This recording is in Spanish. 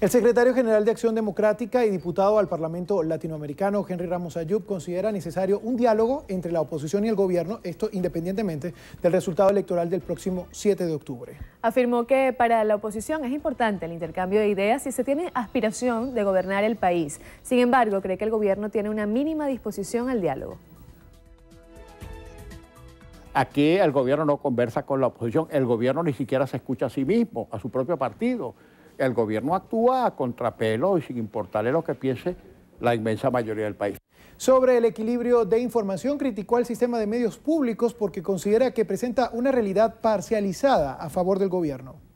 El secretario general de Acción Democrática y diputado al Parlamento Latinoamericano, Henry Ramos Ayub, considera necesario un diálogo entre la oposición y el gobierno, esto independientemente del resultado electoral del próximo 7 de octubre. Afirmó que para la oposición es importante el intercambio de ideas si se tiene aspiración de gobernar el país. Sin embargo, cree que el gobierno tiene una mínima disposición al diálogo. Aquí el gobierno no conversa con la oposición, el gobierno ni siquiera se escucha a sí mismo, a su propio partido el gobierno actúa a contrapelo y sin importarle lo que piense la inmensa mayoría del país. Sobre el equilibrio de información, criticó al sistema de medios públicos porque considera que presenta una realidad parcializada a favor del gobierno.